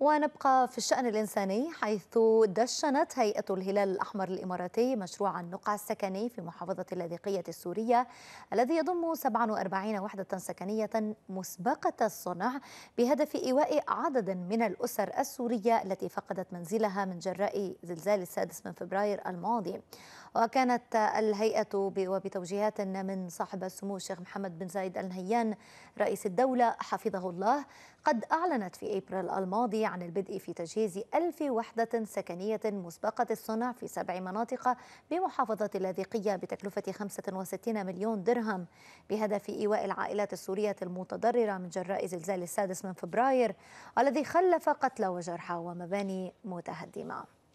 ونبقى في الشأن الإنساني حيث دشنت هيئة الهلال الأحمر الإماراتي مشروع النقع السكني في محافظة اللاذقية السورية الذي يضم 47 وحدة سكنية مسبقة الصنع بهدف إيواء عدد من الأسر السورية التي فقدت منزلها من جراء زلزال السادس من فبراير الماضي وكانت الهيئة وبتوجيهات من صاحب السمو الشيخ محمد بن زايد النهيان رئيس الدولة حفظه الله قد أعلنت في أبريل الماضي عن البدء في تجهيز ألف وحدة سكنية مسبقة الصنع في سبع مناطق بمحافظة اللاذقية بتكلفة 65 مليون درهم بهدف إيواء العائلات السورية المتضررة من جراء زلزال السادس من فبراير الذي خلف قتلى وجرحى ومباني متهدمة